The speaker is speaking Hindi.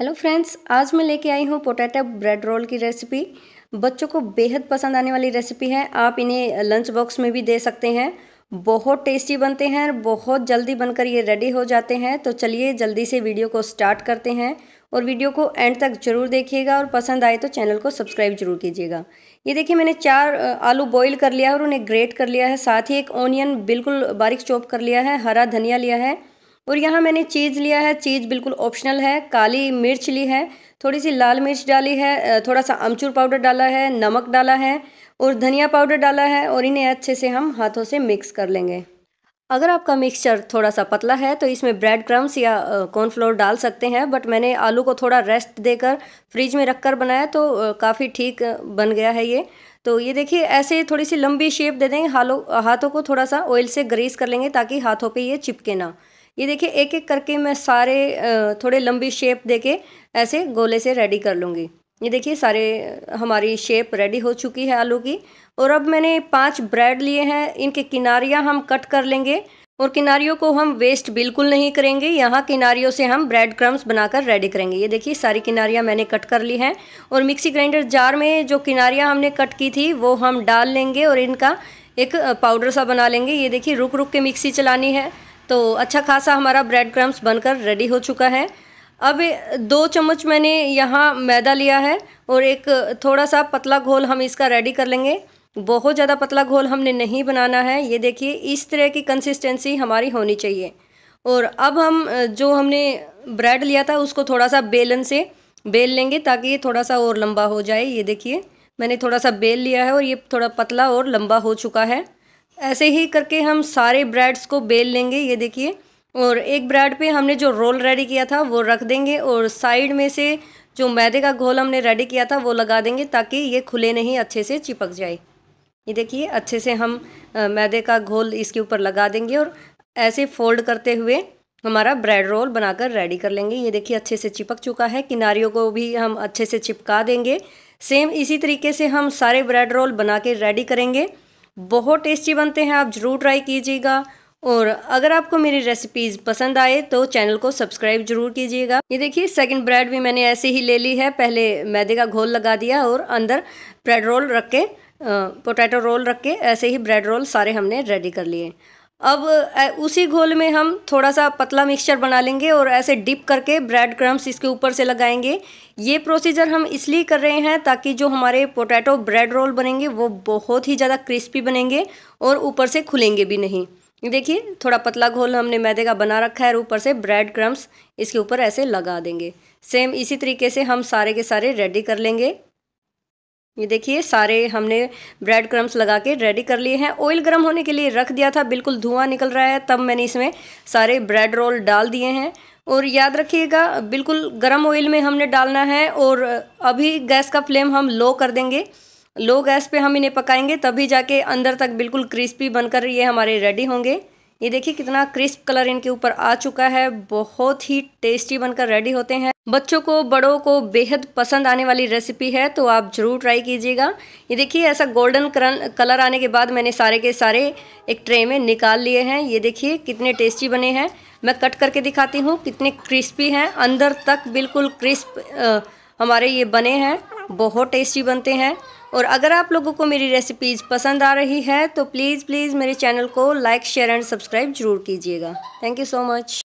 हेलो फ्रेंड्स आज मैं लेके आई हूँ पोटैटो ब्रेड रोल की रेसिपी बच्चों को बेहद पसंद आने वाली रेसिपी है आप इन्हें लंच बॉक्स में भी दे सकते हैं बहुत टेस्टी बनते हैं और बहुत जल्दी बनकर ये रेडी हो जाते हैं तो चलिए जल्दी से वीडियो को स्टार्ट करते हैं और वीडियो को एंड तक जरूर देखिएगा और पसंद आए तो चैनल को सब्सक्राइब जरूर कीजिएगा ये देखिए मैंने चार आलू बॉईल कर लिया है और उन्हें ग्रेट कर लिया है साथ ही एक ऑनियन बिल्कुल बारीक चॉप कर लिया है हरा धनिया लिया है और यहाँ मैंने चीज़ लिया है चीज़ बिल्कुल ऑप्शनल है काली मिर्च ली है थोड़ी सी लाल मिर्च डाली है थोड़ा सा अमचूर पाउडर डाला है नमक डाला है और धनिया पाउडर डाला है और इन्हें अच्छे से हम हाथों से मिक्स कर लेंगे अगर आपका मिक्सचर थोड़ा सा पतला है तो इसमें ब्रेड क्रम्स या कॉर्नफ्लोर डाल सकते हैं बट मैंने आलू को थोड़ा रेस्ट देकर फ्रिज में रखकर बनाया तो काफ़ी ठीक बन गया है ये तो ये देखिए ऐसे थोड़ी सी लंबी शेप दे देंगे हालों हाथों को थोड़ा सा ऑयल से ग्रीस कर लेंगे ताकि हाथों पे ये चिपके ना ये देखिए एक एक करके मैं सारे थोड़े लंबी शेप देके ऐसे गोले से रेडी कर लूँगी ये देखिए सारे हमारी शेप रेडी हो चुकी है आलू की और अब मैंने पांच ब्रेड लिए हैं इनके किनारियाँ हम कट कर लेंगे और किनारियों को हम वेस्ट बिल्कुल नहीं करेंगे यहाँ किनारियों से हम ब्रेड क्रम्स बनाकर रेडी करेंगे ये देखिए सारी किनारियाँ मैंने कट कर ली हैं और मिक्सी ग्राइंडर जार में जो किनारियाँ हमने कट की थी वो हम डाल लेंगे और इनका एक पाउडर सा बना लेंगे ये देखिए रुक रुक के मिक्सी चलानी है तो अच्छा खासा हमारा ब्रेड क्रम्स बनकर रेडी हो चुका है अब दो चम्मच मैंने यहाँ मैदा लिया है और एक थोड़ा सा पतला घोल हम इसका रेडी कर लेंगे बहुत ज़्यादा पतला घोल हमने नहीं बनाना है ये देखिए इस तरह की कंसिस्टेंसी हमारी होनी चाहिए और अब हम जो हमने ब्रेड लिया था उसको थोड़ा सा बेलन से बेल लेंगे ताकि ये थोड़ा सा और लंबा हो जाए ये देखिए मैंने थोड़ा सा बेल लिया है और ये थोड़ा पतला और लंबा हो चुका है ऐसे ही करके हम सारे ब्रेड्स को बेल लेंगे ये देखिए और एक ब्रेड पे हमने जो रोल रेडी किया था वो रख देंगे और साइड में से जो मैदे का घोल हमने रेडी किया था वो लगा देंगे ताकि ये खुले नहीं अच्छे से चिपक जाए ये देखिए अच्छे से हम मैदे का घोल इसके ऊपर लगा देंगे और ऐसे फोल्ड करते हुए हमारा ब्रेड रोल बनाकर रेडी कर लेंगे ये देखिए अच्छे से चिपक चुका है किनारियों को भी हम अच्छे से चिपका देंगे सेम इसी तरीके से हम सारे ब्रेड रोल बना के रेडी करेंगे बहुत टेस्टी बनते हैं आप ज़रूर ट्राई कीजिएगा और अगर आपको मेरी रेसिपीज़ पसंद आए तो चैनल को सब्सक्राइब जरूर कीजिएगा ये देखिए सेकंड ब्रेड भी मैंने ऐसे ही ले ली है पहले मैदे का घोल लगा दिया और अंदर ब्रेड रोल रख के पोटैटो रोल रख के ऐसे ही ब्रेड रोल सारे हमने रेडी कर लिए अब उसी घोल में हम थोड़ा सा पतला मिक्सचर बना लेंगे और ऐसे डिप करके ब्रेड क्रम्स इसके ऊपर से लगाएंगे ये प्रोसीजर हम इसलिए कर रहे हैं ताकि जो हमारे पोटैटो ब्रेड रोल बनेंगे वो बहुत ही ज़्यादा क्रिस्पी बनेंगे और ऊपर से खुलेंगे भी नहीं देखिए थोड़ा पतला घोल हमने मैदे का बना रखा है और ऊपर से ब्रेड क्रम्स इसके ऊपर ऐसे लगा देंगे सेम इसी तरीके से हम सारे के सारे रेडी कर लेंगे ये देखिए सारे हमने ब्रेड क्रम्स लगा के रेडी कर लिए हैं ऑयल गर्म होने के लिए रख दिया था बिल्कुल धुआं निकल रहा है तब मैंने इसमें सारे ब्रेड रोल डाल दिए हैं और याद रखिएगा बिल्कुल गर्म ऑयल में हमने डालना है और अभी गैस का फ्लेम हम लो कर देंगे लो गैस पे हम इन्हें पकाएंगे तभी जाके अंदर तक बिल्कुल क्रिस्पी बनकर ये हमारे रेडी होंगे ये देखिए कितना क्रिस्प कलर इनके ऊपर आ चुका है बहुत ही टेस्टी बनकर रेडी होते हैं बच्चों को बड़ों को बेहद पसंद आने वाली रेसिपी है तो आप ज़रूर ट्राई कीजिएगा ये देखिए ऐसा गोल्डन कलर आने के बाद मैंने सारे के सारे एक ट्रे में निकाल लिए हैं ये देखिए कितने टेस्टी बने हैं मैं कट करके दिखाती हूँ कितने क्रिस्पी हैं अंदर तक बिल्कुल क्रिस्प आ, हमारे ये बने हैं बहुत टेस्टी बनते हैं और अगर आप लोगों को मेरी रेसिपीज़ पसंद आ रही है तो प्लीज़ प्लीज़ मेरे चैनल को लाइक शेयर एंड सब्सक्राइब जरूर कीजिएगा थैंक यू सो मच